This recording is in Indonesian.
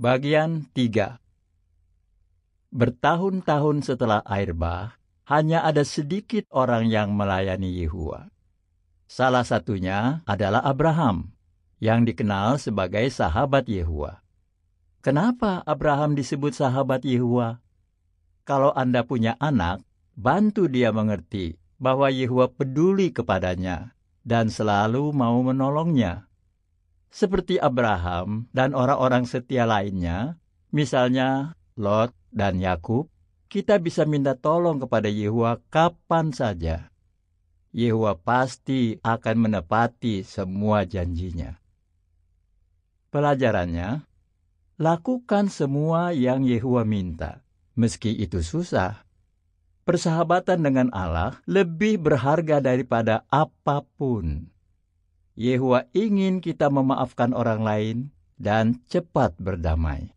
Bagian 3 Bertahun-tahun setelah air bah, hanya ada sedikit orang yang melayani Yehua. Salah satunya adalah Abraham, yang dikenal sebagai sahabat Yehua. Kenapa Abraham disebut sahabat Yehua? Kalau Anda punya anak, bantu dia mengerti bahwa Yehua peduli kepadanya dan selalu mau menolongnya seperti Abraham dan orang-orang setia lainnya, misalnya Lot dan Yakub, kita bisa minta tolong kepada Yehua kapan saja. Yehua pasti akan menepati semua janjinya. Pelajarannya, lakukan semua yang Yehua minta, meski itu susah. Persahabatan dengan Allah lebih berharga daripada apapun. Yehua ingin kita memaafkan orang lain dan cepat berdamai.